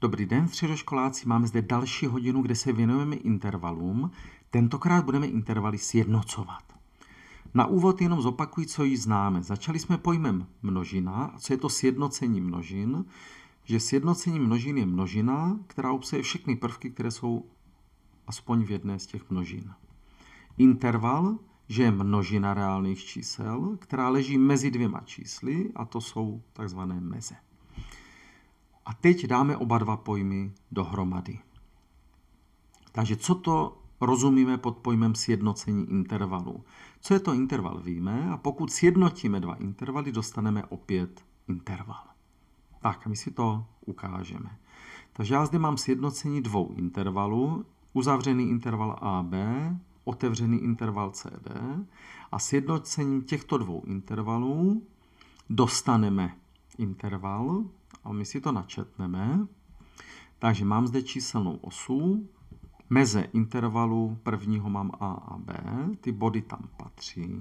Dobrý den, středoškoláci, máme zde další hodinu, kde se věnujeme intervalům. Tentokrát budeme intervaly sjednocovat. Na úvod jenom zopakuji, co ji známe. Začali jsme pojmem množina, co je to sjednocení množin, že sjednocení množin je množina, která obsahuje všechny prvky, které jsou aspoň v jedné z těch množin. Interval, že je množina reálných čísel, která leží mezi dvěma čísly, a to jsou takzvané meze. A teď dáme oba dva pojmy dohromady. Takže co to rozumíme pod pojmem sjednocení intervalu? Co je to interval, víme, a pokud sjednotíme dva intervaly, dostaneme opět interval. Tak, my si to ukážeme. Takže já zde mám sjednocení dvou intervalů, uzavřený interval AB, otevřený interval CD a sjednocením těchto dvou intervalů dostaneme interval, a my si to načetneme. Takže mám zde číselnou osu. Meze intervalu prvního mám A a B. Ty body tam patří.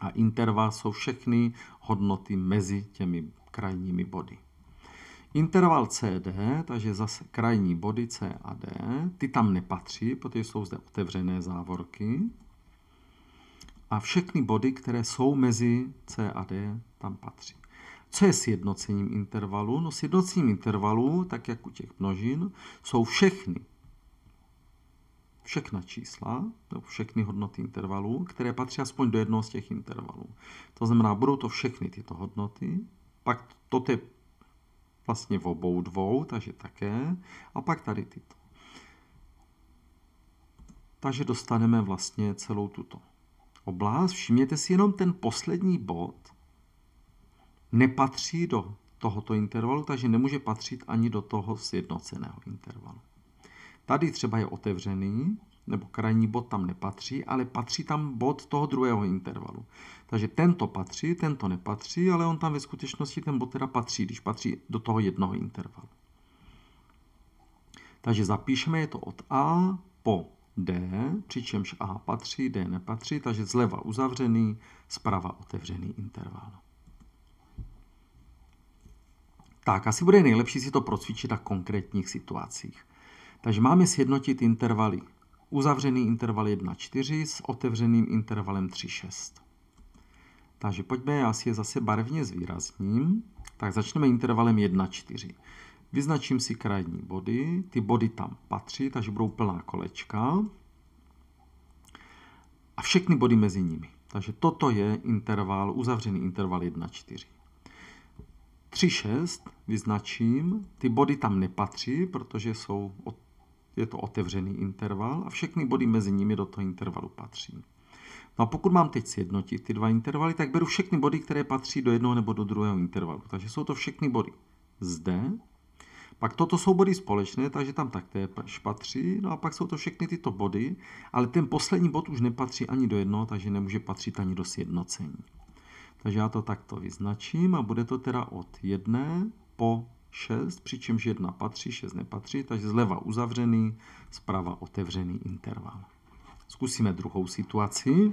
A interval jsou všechny hodnoty mezi těmi krajními body. Interval CD, takže zase krajní body C a D, ty tam nepatří, protože jsou zde otevřené závorky. A všechny body, které jsou mezi C a D, tam patří. Co je sjednocením intervalu? No sjednocením intervalu, tak jak u těch množin, jsou všechny všechna čísla, všechny hodnoty intervalů, které patří aspoň do jednoho z těch intervalů. To znamená, budou to všechny tyto hodnoty, pak to je vlastně v obou dvou, takže také, a pak tady tyto. Takže dostaneme vlastně celou tuto oblast. Všimněte si jenom ten poslední bod, nepatří do tohoto intervalu, takže nemůže patřit ani do toho sjednoceného intervalu. Tady třeba je otevřený, nebo krajní bod tam nepatří, ale patří tam bod toho druhého intervalu. Takže tento patří, tento nepatří, ale on tam ve skutečnosti ten bod teda patří, když patří do toho jednoho intervalu. Takže zapíšeme, je to od A po D, přičemž A patří, D nepatří, takže zleva uzavřený, zprava otevřený interval tak asi bude nejlepší si to procvičit na konkrétních situacích. Takže máme sjednotit intervaly. Uzavřený interval 1,4 s otevřeným intervalem 3,6. Takže pojďme, já si je zase barevně zvýrazním. Tak začneme intervalem 1,4. Vyznačím si krajní body, ty body tam patří, takže budou plná kolečka. A všechny body mezi nimi. Takže toto je interval, uzavřený interval 1,4. 3.6 vyznačím, ty body tam nepatří, protože jsou, je to otevřený interval a všechny body mezi nimi do toho intervalu patří. No a pokud mám teď sjednotit ty dva intervaly, tak beru všechny body, které patří do jednoho nebo do druhého intervalu. Takže jsou to všechny body zde. Pak toto jsou body společné, takže tam také patří. No a pak jsou to všechny tyto body, ale ten poslední bod už nepatří ani do jednoho, takže nemůže patřit ani do sjednocení. Takže já to takto vyznačím a bude to teda od 1 po 6, přičemž 1 patří, 6 nepatří, takže zleva uzavřený, zprava otevřený interval. Zkusíme druhou situaci.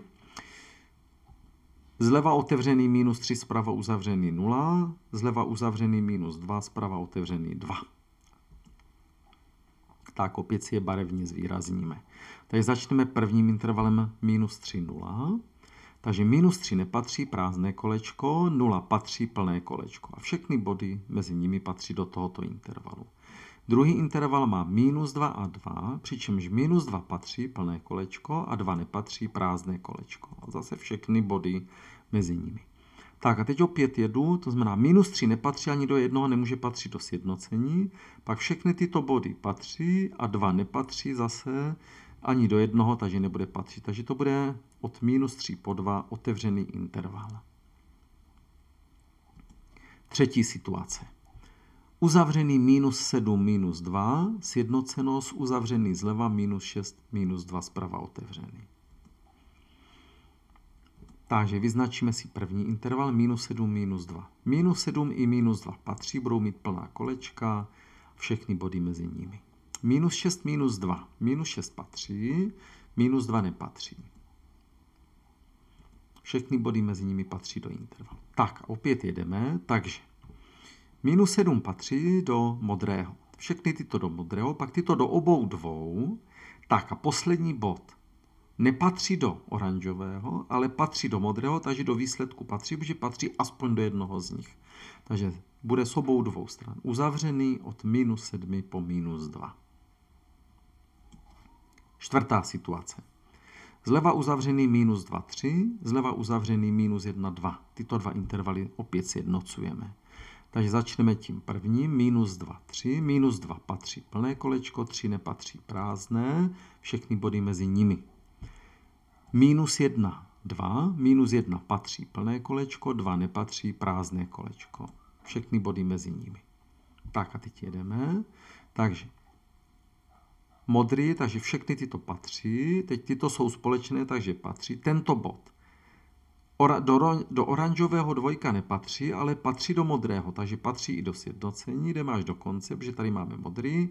Zleva otevřený minus 3, zprava uzavřený 0, zleva uzavřený minus 2, zprava otevřený 2. Tak opět si je barevně zvýrazníme. Takže začneme prvním intervalem minus 3, 0. Takže minus 3 nepatří prázdné kolečko, 0 patří plné kolečko. A všechny body mezi nimi patří do tohoto intervalu. Druhý interval má minus 2 a 2, přičemž minus 2 patří plné kolečko a 2 nepatří prázdné kolečko. A zase všechny body mezi nimi. Tak a teď opět jedu, to znamená minus 3 nepatří ani do jednoho, nemůže patřit do sjednocení. Pak všechny tyto body patří a 2 nepatří zase ani do jednoho, takže nebude patřit. Takže to bude od minus 3 po 2 otevřený interval. Třetí situace. Uzavřený minus 7 minus 2 sjednoceno s uzavřený zleva minus 6 minus 2 zprava otevřený. Takže vyznačíme si první interval minus 7 minus 2. Minus 7 i minus 2 patří, budou mít plná kolečka, všechny body mezi nimi. Minus 6, minus 2. Minus 6 patří, minus 2 nepatří. Všechny body mezi nimi patří do intervalu. Tak, opět jedeme, takže minus 7 patří do modrého. Všechny tyto do modrého, pak tyto do obou dvou. Tak a poslední bod nepatří do oranžového, ale patří do modrého, takže do výsledku patří, protože patří aspoň do jednoho z nich. Takže bude s obou dvou stran uzavřený od minus 7 po minus 2. Čtvrtá situace. Zleva uzavřený minus 2, 3, zleva uzavřený minus 1, 2. Tyto dva intervaly opět sjednocujeme. Takže začneme tím prvním, minus 2, 3, minus 2 patří plné kolečko, 3 nepatří prázdné, všechny body mezi nimi. Minus 1, 2, minus 1 patří plné kolečko, 2 nepatří prázdné kolečko. Všechny body mezi nimi. Tak a teď jedeme. Takže modrý, takže všechny tyto patří, teď tyto jsou společné, takže patří tento bod. Ora, do, do oranžového dvojka nepatří, ale patří do modrého, takže patří i do sjednocení, kde až do konce, protože tady máme modrý,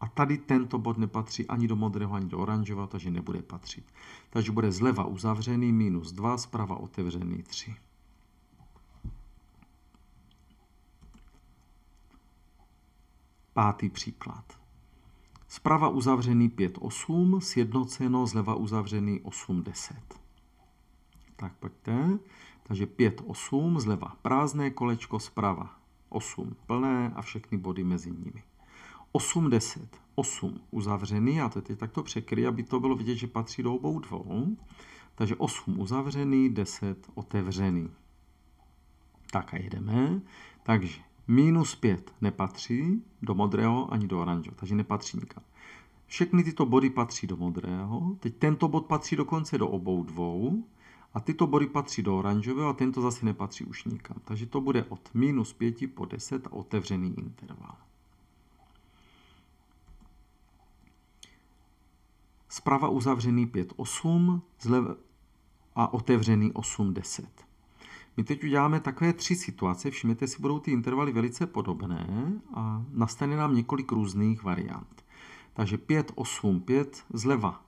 a tady tento bod nepatří ani do modrého, ani do oranžového, takže nebude patřit. Takže bude zleva uzavřený minus 2, zprava otevřený 3. Pátý příklad. Zprava uzavřený 5,8, sjednoceno, zleva uzavřený 8,10. Tak pojďte. Takže 5,8, zleva prázdné kolečko, zprava 8 plné a všechny body mezi nimi. 8, 10, 8 uzavřený, a to je teď takto překry, aby to bylo vidět, že patří do obou dvou. Takže 8 uzavřený, 10 otevřený. Tak a jedeme. Takže Minus 5 nepatří do modrého ani do oranžového, takže nepatří nikam. Všechny tyto body patří do modrého, teď tento bod patří dokonce do obou dvou a tyto body patří do oranžového a tento zase nepatří už nikam. Takže to bude od minus 5 po 10 a otevřený interval. Zprava uzavřený 5, 8 zleva a otevřený 8, 10. My teď uděláme takové tři situace, všimněte si, budou ty intervaly velice podobné a nastane nám několik různých variant. Takže 5, 8, 5 zleva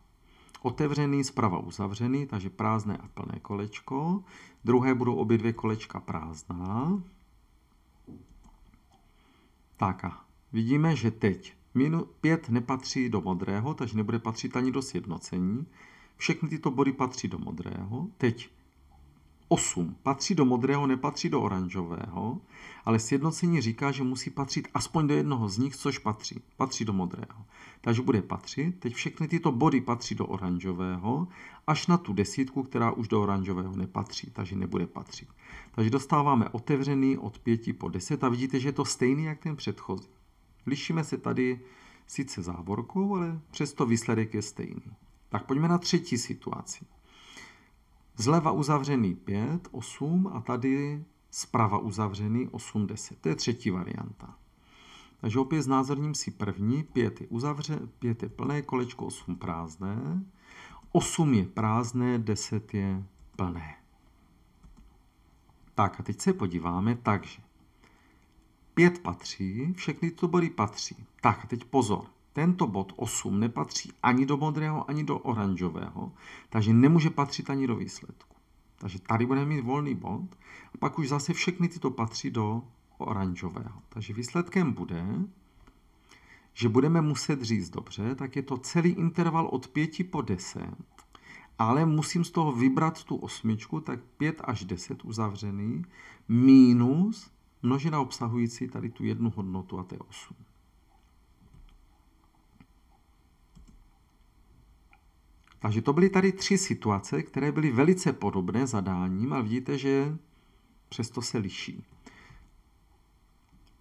otevřený, zprava uzavřený, takže prázdné a plné kolečko. Druhé budou obě dvě kolečka prázdná. Tak a vidíme, že teď 5 nepatří do modrého, takže nebude patřit ani do sjednocení. Všechny tyto body patří do modrého. Teď 8 patří do modrého, nepatří do oranžového, ale sjednocení říká, že musí patřit aspoň do jednoho z nich, což patří. Patří do modrého. Takže bude patřit. Teď všechny tyto body patří do oranžového, až na tu desítku, která už do oranžového nepatří, takže nebude patřit. Takže dostáváme otevřený od 5 po 10 a vidíte, že je to stejný jak ten předchozí. Lišíme se tady sice závorkou, ale přesto výsledek je stejný. Tak pojďme na třetí situaci. Zleva uzavřený 5, 8 a tady zprava uzavřený 8, 10. To je třetí varianta. Takže opět znázorním si první, 5 je, uzavře, 5 je plné, kolečko 8 prázdné, 8 je prázdné, 10 je plné. Tak a teď se podíváme, takže 5 patří, všechny ty body patří. Tak a teď pozor tento bod 8 nepatří ani do modrého, ani do oranžového, takže nemůže patřit ani do výsledku. Takže tady budeme mít volný bod a pak už zase všechny tyto patří do oranžového. Takže výsledkem bude, že budeme muset říct dobře, tak je to celý interval od 5 po 10, ale musím z toho vybrat tu osmičku, tak 5 až 10 uzavřený, minus množina obsahující tady tu jednu hodnotu a to je 8. Takže to byly tady tři situace, které byly velice podobné zadáním, ale vidíte, že přesto se liší.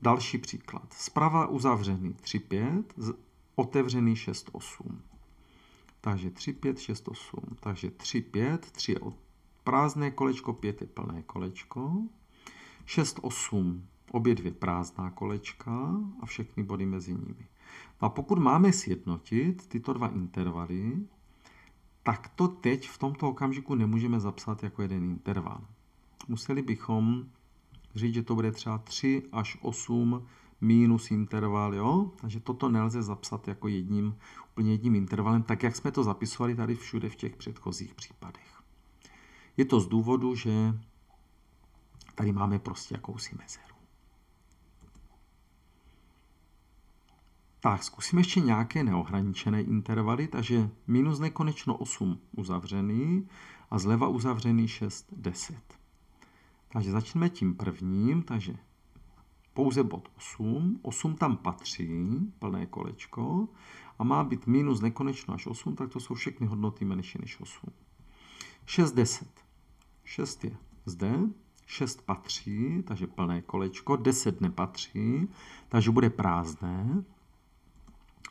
Další příklad. Zprava uzavřený 3,5, otevřený 6,8. Takže 3,5, 6,8. Takže 3,5, 3 je prázdné kolečko, 5 je plné kolečko. 6,8, obě dvě prázdná kolečka a všechny body mezi nimi. A pokud máme sjednotit tyto dva intervaly, tak to teď v tomto okamžiku nemůžeme zapsat jako jeden interval. Museli bychom říct, že to bude třeba 3 až 8 minus interval, jo? Takže toto nelze zapsat jako jedním, úplně jedním intervalem, tak jak jsme to zapisovali tady všude v těch předchozích případech. Je to z důvodu, že tady máme prostě jakousi mezeru. Tak, zkusím ještě nějaké neohraničené intervaly, takže minus nekonečno 8 uzavřený a zleva uzavřený 6, 10. Takže začneme tím prvním, takže pouze bod 8, 8 tam patří, plné kolečko, a má být minus nekonečno až 8, tak to jsou všechny hodnoty menší než 8. 6, 10. 6 je zde, 6 patří, takže plné kolečko, 10 nepatří, takže bude prázdné,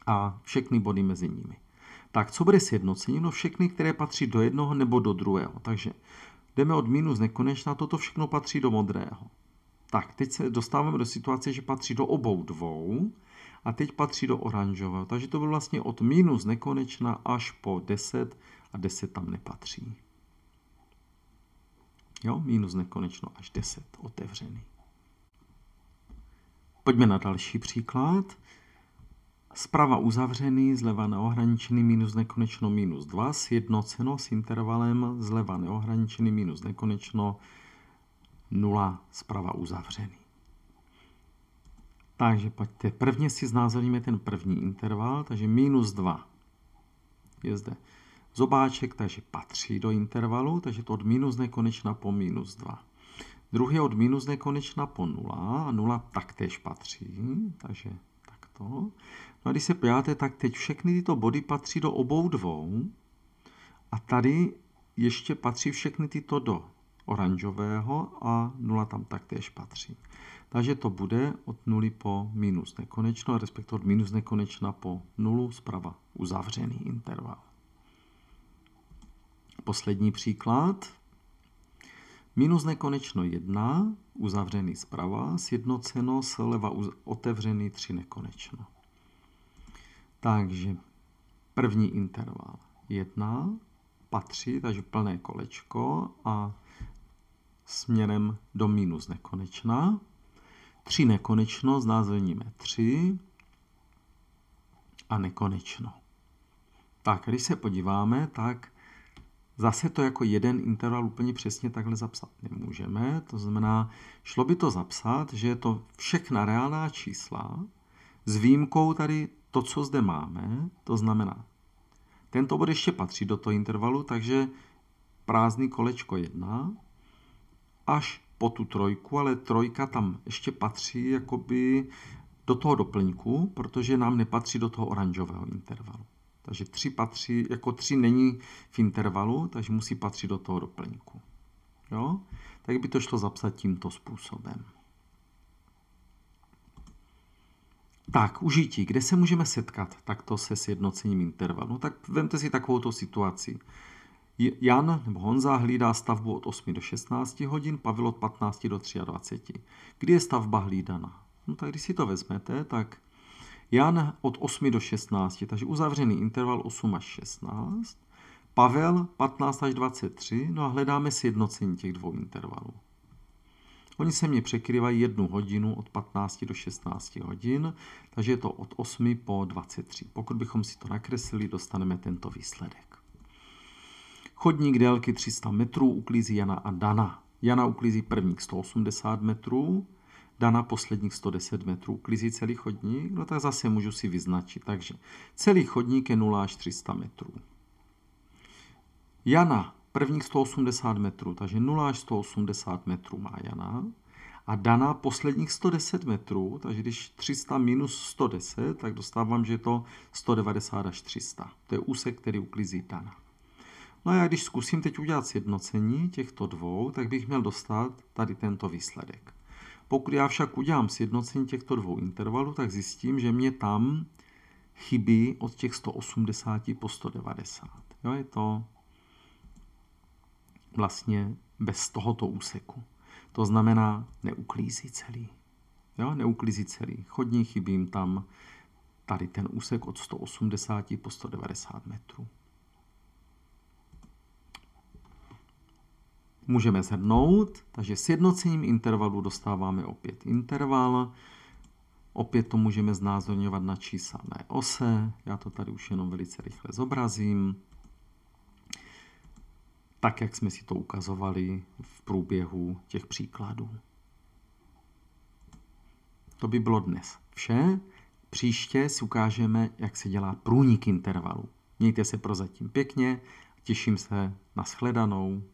a všechny body mezi nimi. Tak co bude sjednocení? No všechny, které patří do jednoho nebo do druhého. Takže jdeme od minus nekonečna, toto všechno patří do modrého. Tak, teď se dostáváme do situace, že patří do obou dvou a teď patří do oranžového. Takže to bylo vlastně od minus nekonečna až po 10 a 10 tam nepatří. Jo, minus nekonečno až 10 otevřený. Pojďme na další příklad. Zprava uzavřený, zleva neohraničený minus nekonečno minus 2, sjednoceno s intervalem zleva neohraničený minus nekonečno 0, zprava uzavřený. Takže pojďte, prvně si znázorníme ten první interval, takže minus 2 je zde zobáček, takže patří do intervalu, takže to od minus nekonečna po minus 2. Druhý od minus nekonečna po 0 a 0 taktéž patří, takže takto. No a když se podíváte, tak teď všechny tyto body patří do obou dvou a tady ještě patří všechny tyto do oranžového a nula tam taktéž patří. Takže to bude od nuly po minus nekonečno, respektive od minus nekonečna po nulu, zprava uzavřený interval. Poslední příklad. Minus nekonečno 1, uzavřený zprava, sjednoceno sleva otevřený 3 nekonečno. Takže první interval jedna patří, takže plné kolečko a směrem do minus nekonečna. tři nekonečno znázorníme tři a nekonečno. Tak, když se podíváme, tak zase to jako jeden interval úplně přesně takhle zapsat nemůžeme. To znamená, šlo by to zapsat, že je to všechna reálná čísla s výjimkou tady to, co zde máme, to znamená, tento bod ještě patří do toho intervalu, takže prázdný kolečko 1 až po tu trojku, ale trojka tam ještě patří jakoby do toho doplňku, protože nám nepatří do toho oranžového intervalu. Takže 3 patří, jako 3 není v intervalu, takže musí patřit do toho doplňku. Jo? Tak by to šlo zapsat tímto způsobem. Tak, užití. Kde se můžeme setkat takto se sjednocením intervalu? No tak vemte si takovou situaci. Jan nebo Honza hlídá stavbu od 8 do 16 hodin, Pavel od 15 do 23. Kdy je stavba hlídana? No tak když si to vezmete, tak Jan od 8 do 16, takže uzavřený interval 8 až 16, Pavel 15 až 23, no a hledáme sjednocení těch dvou intervalů. Oni se mě překrývají jednu hodinu od 15 do 16 hodin, takže je to od 8 po 23. Pokud bychom si to nakreslili, dostaneme tento výsledek. Chodník délky 300 metrů uklízí Jana a Dana. Jana uklízí prvních 180 metrů, Dana posledních 110 metrů. Uklízí celý chodník? No tak zase můžu si vyznačit. Takže celý chodník je 0 až 300 metrů. Jana prvních 180 metrů, takže 0 až 180 metrů má Jana. A Dana posledních 110 metrů, takže když 300 minus 110, tak dostávám, že je to 190 až 300. To je úsek, který uklízí Dana. No a já když zkusím teď udělat sjednocení těchto dvou, tak bych měl dostat tady tento výsledek. Pokud já však udělám sjednocení těchto dvou intervalů, tak zjistím, že mě tam chybí od těch 180 po 190. Jo, je to vlastně bez tohoto úseku. To znamená, neuklízí celý. Jo, neuklízí celý. Chodní chybím tam tady ten úsek od 180 po 190 metrů. Můžeme zhrnout, takže s jednocením intervalu dostáváme opět interval. Opět to můžeme znázorňovat na číselné ose. Já to tady už jenom velice rychle zobrazím tak jak jsme si to ukazovali v průběhu těch příkladů. To by bylo dnes vše. Příště si ukážeme, jak se dělá průnik intervalu. Mějte se prozatím pěkně, těším se na shledanou.